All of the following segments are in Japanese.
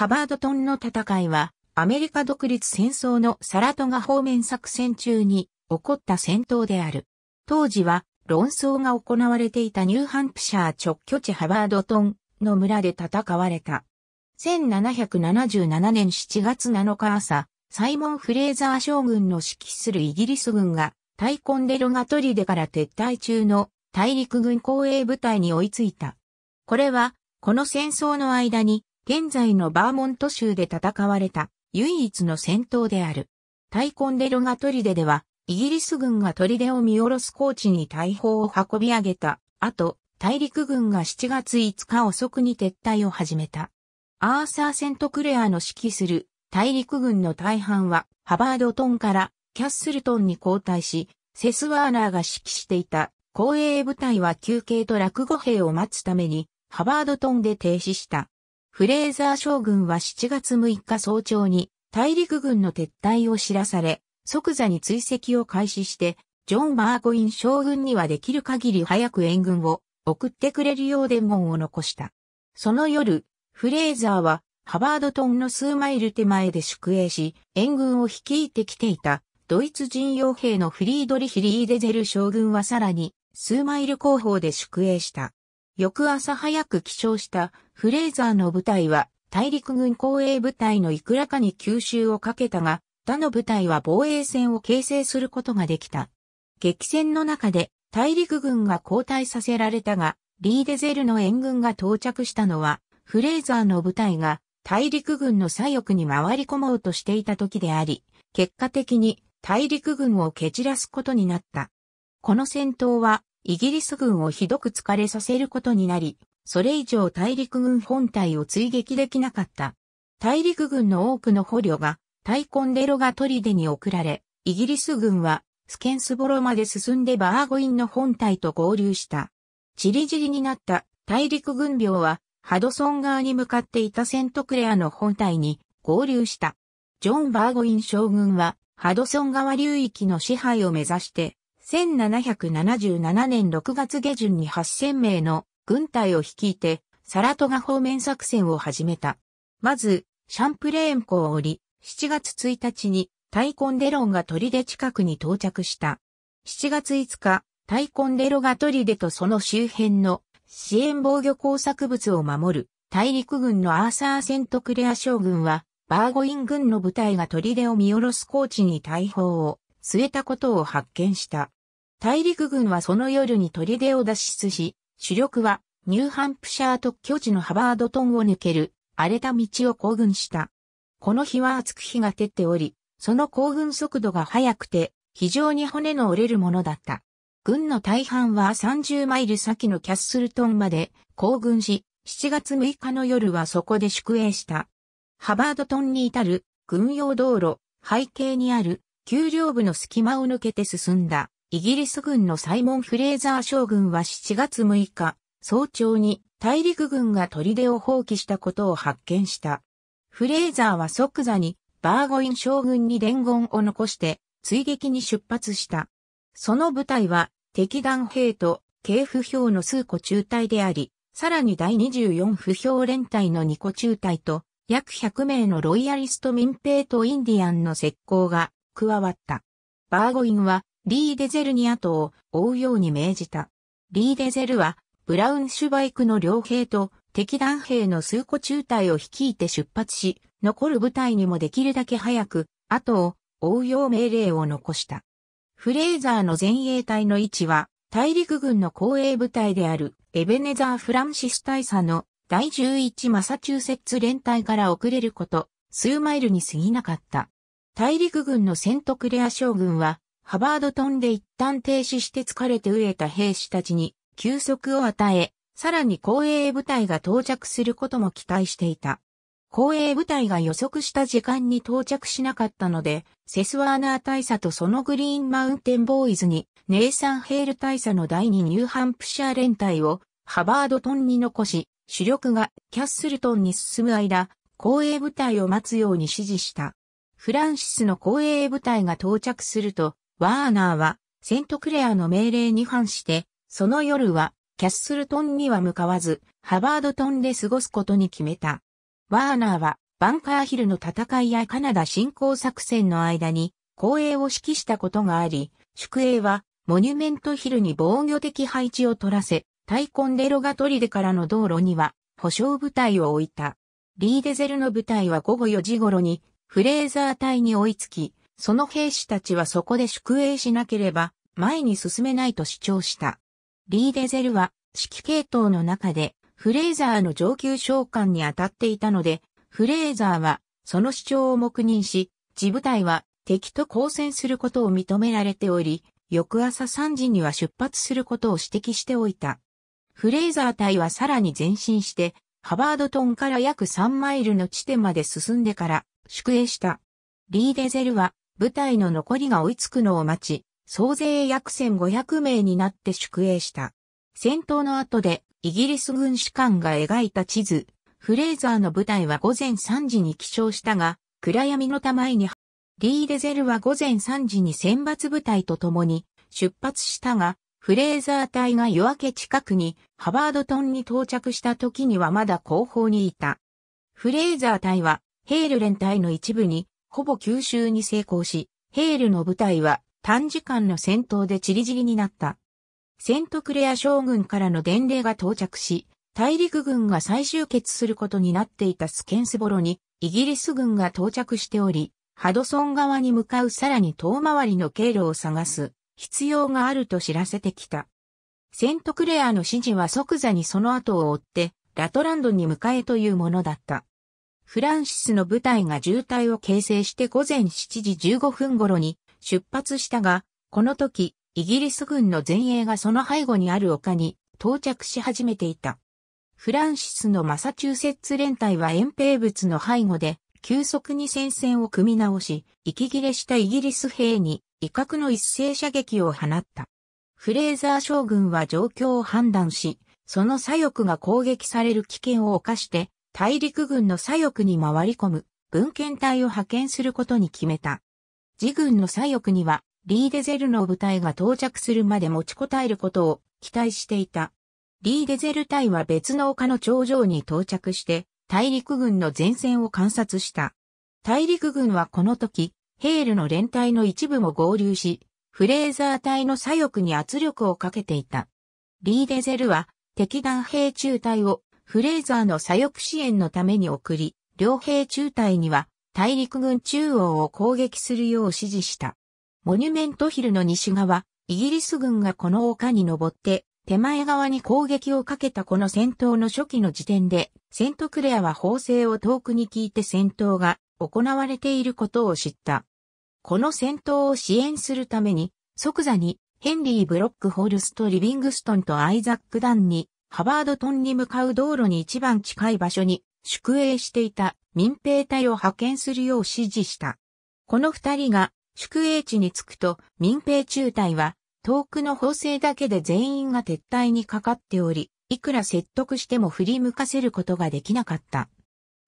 ハバードトンの戦いは、アメリカ独立戦争のサラトガ方面作戦中に起こった戦闘である。当時は論争が行われていたニューハンプシャー直居地ハバードトンの村で戦われた。1777年7月7日朝、サイモン・フレーザー将軍の指揮するイギリス軍が、タイコンデロガトリデから撤退中の大陸軍公営部隊に追いついた。これは、この戦争の間に現在のバーモント州で戦われた唯一の戦闘である。タイコンデロガトリデでは、イギリス軍が砦を見下ろす高地に大砲を運び上げた後、大陸軍が7月5日遅くに撤退を始めた。アーサー・セントクレアの指揮する大陸軍の大半はハバードトンからキャッスルトンに交代し、セスワーナーが指揮していた後衛部隊は休憩と落語兵を待つためにハバードトンで停止した。フレーザー将軍は7月6日早朝に大陸軍の撤退を知らされ、即座に追跡を開始して、ジョン・バーゴイン将軍にはできる限り早く援軍を送ってくれるよう伝言を残した。その夜、フレーザーはハバードトンの数マイル手前で宿営し、援軍を率いてきていたドイツ人傭兵のフリードリヒ・リーデゼル将軍はさらに数マイル後方で宿営した。翌朝早く起床したフレイザーの部隊は大陸軍公営部隊のいくらかに吸収をかけたが、他の部隊は防衛線を形成することができた。激戦の中で大陸軍が交代させられたが、リーデゼルの援軍が到着したのは、フレイザーの部隊が大陸軍の左翼に回り込もうとしていた時であり、結果的に大陸軍を蹴散らすことになった。この戦闘はイギリス軍をひどく疲れさせることになり、それ以上大陸軍本体を追撃できなかった。大陸軍の多くの捕虜が、タイコンデロが砦に送られ、イギリス軍は、スケンスボロまで進んでバーゴインの本体と合流した。チリジリになった大陸軍病は、ハドソン側に向かっていたセントクレアの本体に合流した。ジョン・バーゴイン将軍は、ハドソン川流域の支配を目指して、1777年6月下旬に8000名の軍隊を率いて、サラトガ方面作戦を始めた。まず、シャンプレーン港を降り、7月1日にタイコンデロンが砦近くに到着した。7月5日、タイコンデロが砦とその周辺の支援防御工作物を守る大陸軍のアーサー・セントクレア将軍は、バーゴイン軍の部隊が砦を見下ろす高地に大砲を据えたことを発見した。大陸軍はその夜に砦を脱出し、主力はニューハンプシャー特許地のハバードトンを抜ける荒れた道を行軍した。この日は暑く日が照っており、その行軍速度が速くて、非常に骨の折れるものだった。軍の大半は30マイル先のキャッスルトンまで行軍し、7月6日の夜はそこで宿営した。ハバードトンに至る軍用道路、背景にある丘陵部の隙間を抜けて進んだ。イギリス軍のサイモン・フレーザー将軍は7月6日、早朝に大陸軍が砦を放棄したことを発見した。フレーザーは即座にバーゴイン将軍に伝言を残して追撃に出発した。その部隊は敵弾兵と警不評の数個中隊であり、さらに第24不評連隊の2個中隊と約100名のロイヤリスト民兵とインディアンの石膏が加わった。バーゴインはリーデゼルに後を追うように命じた。リーデゼルは、ブラウンシュバイクの両兵と敵弾兵の数個中隊を率いて出発し、残る部隊にもできるだけ早く、後を追うよう命令を残した。フレーザーの前衛隊の位置は、大陸軍の後衛部隊である、エベネザー・フランシス大佐の第11マサチューセッツ連隊から遅れること、数マイルに過ぎなかった。大陸軍のセントクレア将軍は、ハバードトンで一旦停止して疲れて飢えた兵士たちに休息を与え、さらに公営部隊が到着することも期待していた。公営部隊が予測した時間に到着しなかったので、セスワーナー大佐とそのグリーンマウンテンボーイズに、ネイサン・ヘール大佐の第2ニューハンプシャー連隊をハバードトンに残し、主力がキャッスルトンに進む間、公営部隊を待つように指示した。フランシスの公営部隊が到着すると、ワーナーはセントクレアの命令に反して、その夜はキャッスルトンには向かわず、ハバードトンで過ごすことに決めた。ワーナーはバンカーヒルの戦いやカナダ侵攻作戦の間に公営を指揮したことがあり、宿営はモニュメントヒルに防御的配置を取らせ、タイコンデロガトリデからの道路には保証部隊を置いた。リーデゼルの部隊は午後4時頃にフレーザー隊に追いつき、その兵士たちはそこで宿営しなければ前に進めないと主張した。リーデゼルは指揮系統の中でフレーザーの上級召喚に当たっていたので、フレーザーはその主張を黙認し、自部隊は敵と交戦することを認められており、翌朝3時には出発することを指摘しておいた。フレーザー隊はさらに前進して、ハバードトンから約3マイルの地点まで進んでから宿営した。リーデゼルは部隊の残りが追いつくのを待ち、総勢約1500名になって宿営した。戦闘の後で、イギリス軍士官が描いた地図、フレーザーの部隊は午前3時に起床したが、暗闇のたまいに、リーデゼルは午前3時に選抜部隊と共に出発したが、フレーザー隊が夜明け近くにハバードトンに到着した時にはまだ後方にいた。フレーザー隊はヘール連隊の一部にほぼ吸収に成功し、ヘールの部隊は短時間の戦闘でチリジリになった。セントクレア将軍からの伝令が到着し、大陸軍が再集結することになっていたスケンスボロに、イギリス軍が到着しており、ハドソン側に向かうさらに遠回りの経路を探す必要があると知らせてきた。セントクレアの指示は即座にその後を追って、ラトランドに向かえというものだった。フランシスの部隊が渋滞を形成して午前7時15分頃に出発したが、この時、イギリス軍の前衛がその背後にある丘に到着し始めていた。フランシスのマサチューセッツ連隊は遠兵物の背後で急速に戦線を組み直し、息切れしたイギリス兵に威嚇の一斉射撃を放った。フレーザー将軍は状況を判断し、その左翼が攻撃される危険を冒して大陸軍の左翼に回り込む文献隊を派遣することに決めた。自軍の左翼にはリーデゼルの部隊が到着するまで持ちこたえることを期待していた。リーデゼル隊は別の丘の頂上に到着して大陸軍の前線を観察した。大陸軍はこの時、ヘールの連隊の一部も合流し、フレーザー隊の左翼に圧力をかけていた。リーデゼルは敵弾兵中隊をフレーザーの左翼支援のために送り、両兵中隊には大陸軍中央を攻撃するよう指示した。モニュメントヒルの西側、イギリス軍がこの丘に登って、手前側に攻撃をかけたこの戦闘の初期の時点で、セントクレアは砲声を遠くに聞いて戦闘が行われていることを知った。この戦闘を支援するために、即座にヘンリー・ブロックホルスト・リビングストンとアイザック・ダンにハバードトンに向かう道路に一番近い場所に宿営していた民兵隊を派遣するよう指示した。この二人が宿営地に着くと民兵中隊は遠くの法制だけで全員が撤退にかかっており、いくら説得しても振り向かせることができなかった。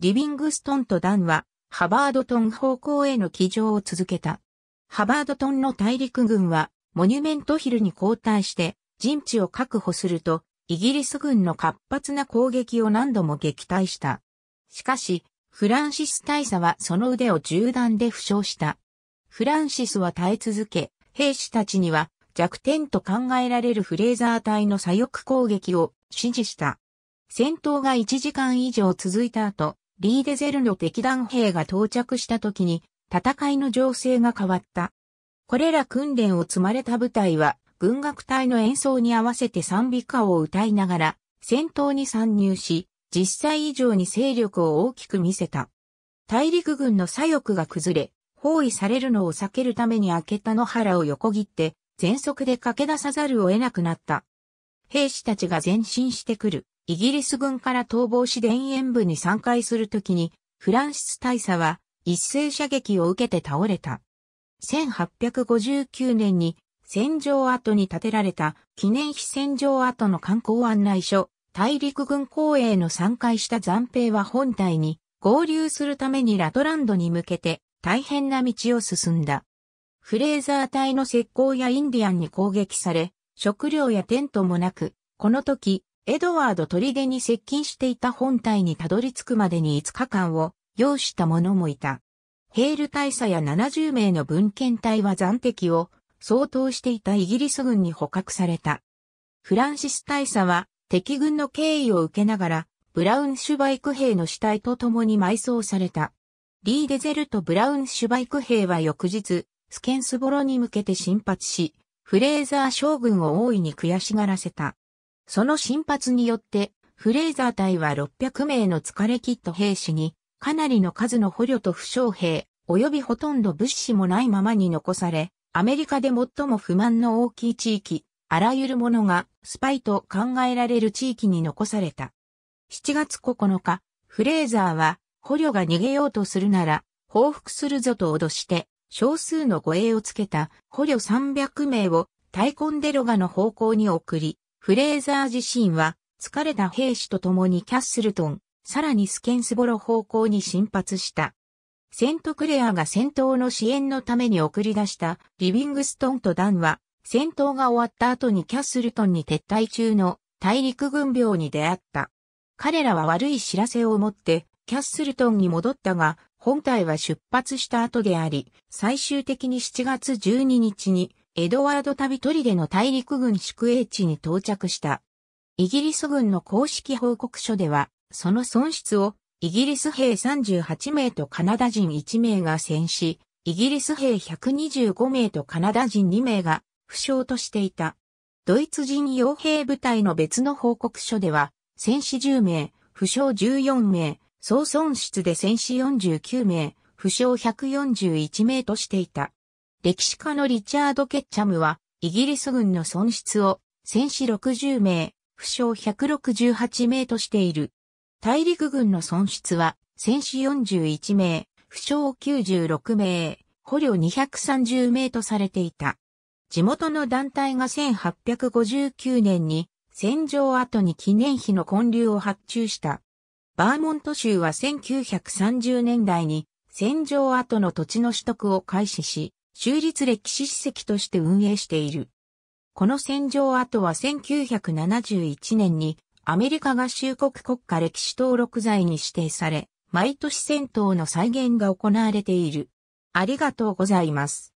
リビングストンとダンはハバードトン方向への騎乗を続けた。ハバードトンの大陸軍はモニュメントヒルに交代して陣地を確保するとイギリス軍の活発な攻撃を何度も撃退した。しかし、フランシス大佐はその腕を銃弾で負傷した。フランシスは耐え続け、兵士たちには弱点と考えられるフレーザー隊の左翼攻撃を指示した。戦闘が1時間以上続いた後、リーデゼルの敵弾兵が到着した時に戦いの情勢が変わった。これら訓練を積まれた部隊は軍楽隊の演奏に合わせて賛美歌を歌いながら、戦闘に参入し、実際以上に勢力を大きく見せた。大陸軍の左翼が崩れ、包囲されるのを避けるために明けた野原を横切って、全速で駆け出さざるを得なくなった。兵士たちが前進してくる、イギリス軍から逃亡し田園部に参回するときに、フランシス大佐は一斉射撃を受けて倒れた。1859年に戦場跡に建てられた記念碑戦場跡の観光案内所、大陸軍公営の参加した暫兵は本体に合流するためにラトランドに向けて大変な道を進んだ。フレーザー隊の石膏やインディアンに攻撃され、食料やテントもなく、この時、エドワード砦に接近していた本体にたどり着くまでに5日間を要した者もいた。ヘール大佐や70名の文献隊は残敵を相当していたイギリス軍に捕獲された。フランシス大佐は敵軍の敬意を受けながら、ブラウンシュバイク兵の死体と共に埋葬された。リー・デゼルとブラウンシュバイク兵は翌日、スケンスボロに向けて進発し、フレーザー将軍を大いに悔しがらせた。その進発によって、フレーザー隊は600名の疲れ切った兵士に、かなりの数の捕虜と負傷兵、及びほとんど物資もないままに残され、アメリカで最も不満の大きい地域、あらゆるものがスパイと考えられる地域に残された。7月9日、フレーザーは、捕虜が逃げようとするなら、報復するぞと脅して、少数の護衛をつけた捕虜300名をタイコンデロガの方向に送り、フレーザー自身は疲れた兵士と共にキャッスルトン、さらにスケンスボロ方向に進発した。セントクレアが戦闘の支援のために送り出したリビングストンとダンは、戦闘が終わった後にキャッスルトンに撤退中の大陸軍病に出会った。彼らは悪い知らせを持ってキャッスルトンに戻ったが、本体は出発した後であり、最終的に7月12日にエドワード旅での大陸軍宿営地に到着した。イギリス軍の公式報告書では、その損失をイギリス兵38名とカナダ人1名が戦死、イギリス兵125名とカナダ人2名が負傷としていた。ドイツ人傭兵部隊の別の報告書では、戦死10名、負傷14名、総損失で戦死49名、負傷141名としていた。歴史家のリチャード・ケッチャムは、イギリス軍の損失を、戦死60名、負傷168名としている。大陸軍の損失は、戦死41名、負傷96名、捕虜230名とされていた。地元の団体が1859年に戦場後に記念碑の建立を発注した。バーモント州は1930年代に戦場後の土地の取得を開始し、州立歴史史跡として運営している。この戦場跡は1971年にアメリカ合衆国国家歴史登録財に指定され、毎年戦闘の再現が行われている。ありがとうございます。